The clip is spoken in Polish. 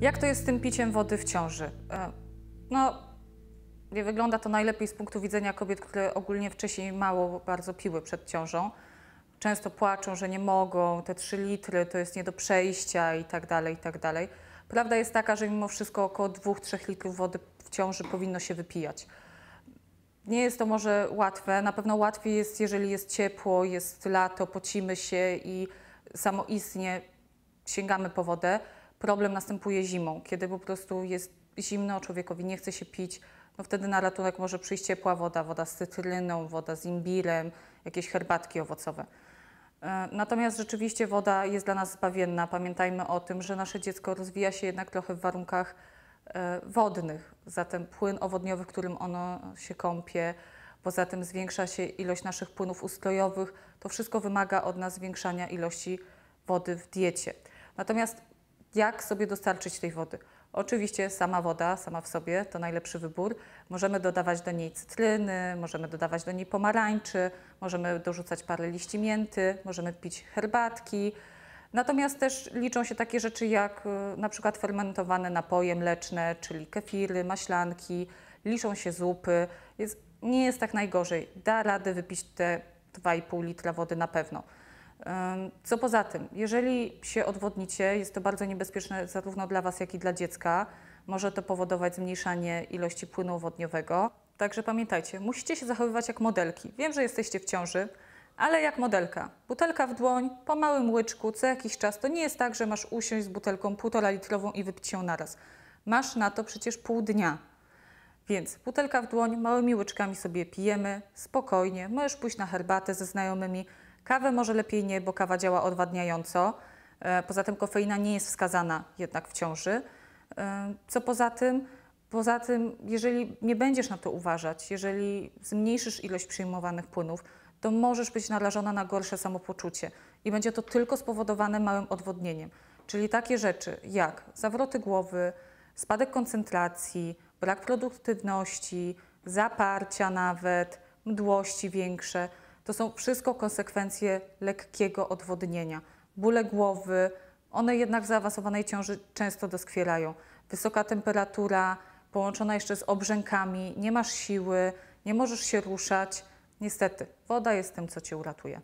Jak to jest z tym piciem wody w ciąży? E, no, nie wygląda to najlepiej z punktu widzenia kobiet, które ogólnie wcześniej mało bardzo piły przed ciążą. Często płaczą, że nie mogą, te 3 litry to jest nie do przejścia i tak dalej, i tak dalej. Prawda jest taka, że mimo wszystko około 2-3 litrów wody w ciąży powinno się wypijać. Nie jest to może łatwe, na pewno łatwiej jest, jeżeli jest ciepło, jest lato, pocimy się i samoistnie sięgamy po wodę. Problem następuje zimą, kiedy po prostu jest zimno, człowiekowi nie chce się pić, no wtedy na ratunek może przyjść ciepła woda, woda z cytryną, woda z imbirem, jakieś herbatki owocowe. E, natomiast rzeczywiście woda jest dla nas zbawienna. Pamiętajmy o tym, że nasze dziecko rozwija się jednak trochę w warunkach e, wodnych, zatem płyn owodniowy, w którym ono się kąpie, poza tym zwiększa się ilość naszych płynów ustrojowych, to wszystko wymaga od nas zwiększania ilości wody w diecie. Natomiast jak sobie dostarczyć tej wody. Oczywiście sama woda, sama w sobie to najlepszy wybór. Możemy dodawać do niej cytryny, możemy dodawać do niej pomarańczy, możemy dorzucać parę liści mięty, możemy pić herbatki. Natomiast też liczą się takie rzeczy jak y, na przykład fermentowane napoje mleczne, czyli kefiry, maślanki, liczą się zupy. Jest, nie jest tak najgorzej. Da radę wypić te 2,5 litra wody na pewno. Co poza tym, jeżeli się odwodnicie, jest to bardzo niebezpieczne zarówno dla Was, jak i dla dziecka. Może to powodować zmniejszanie ilości płynu wodniowego. Także pamiętajcie, musicie się zachowywać jak modelki. Wiem, że jesteście w ciąży, ale jak modelka. Butelka w dłoń, po małym łyczku, co jakiś czas. To nie jest tak, że masz usiąść z butelką półtora litrową i wypić ją naraz. Masz na to przecież pół dnia. Więc butelka w dłoń, małymi łyczkami sobie pijemy, spokojnie. Możesz pójść na herbatę ze znajomymi, Kawę może lepiej nie, bo kawa działa odwadniająco. E, poza tym kofeina nie jest wskazana jednak w ciąży. E, co poza tym, poza tym, jeżeli nie będziesz na to uważać, jeżeli zmniejszysz ilość przyjmowanych płynów, to możesz być narażona na gorsze samopoczucie i będzie to tylko spowodowane małym odwodnieniem. Czyli takie rzeczy jak zawroty głowy, spadek koncentracji, brak produktywności, zaparcia nawet, mdłości większe to są wszystko konsekwencje lekkiego odwodnienia. Bóle głowy, one jednak w zaawansowanej ciąży często doskwierają. Wysoka temperatura, połączona jeszcze z obrzękami, nie masz siły, nie możesz się ruszać. Niestety, woda jest tym, co cię uratuje.